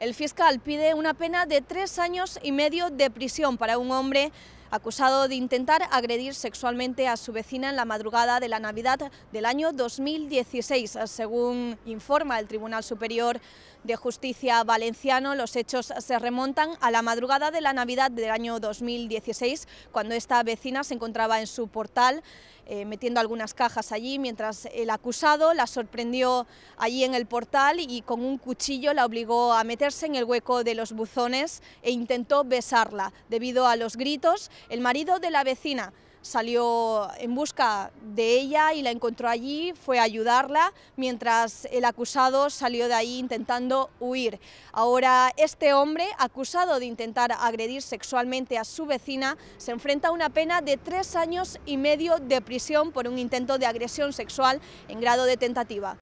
El fiscal pide una pena de tres años y medio de prisión para un hombre acusado de intentar agredir sexualmente a su vecina en la madrugada de la Navidad del año 2016. Según informa el Tribunal Superior de Justicia valenciano, los hechos se remontan a la madrugada de la Navidad del año 2016, cuando esta vecina se encontraba en su portal eh, metiendo algunas cajas allí, mientras el acusado la sorprendió allí en el portal y con un cuchillo la obligó a meterse en el hueco de los buzones e intentó besarla. Debido a los gritos, el marido de la vecina salió en busca de ella y la encontró allí, fue a ayudarla, mientras el acusado salió de ahí intentando huir. Ahora este hombre, acusado de intentar agredir sexualmente a su vecina, se enfrenta a una pena de tres años y medio de prisión por un intento de agresión sexual en grado de tentativa.